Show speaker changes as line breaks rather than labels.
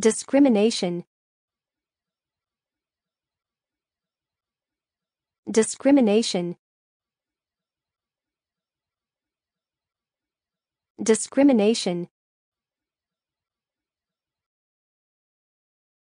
Discrimination Discrimination Discrimination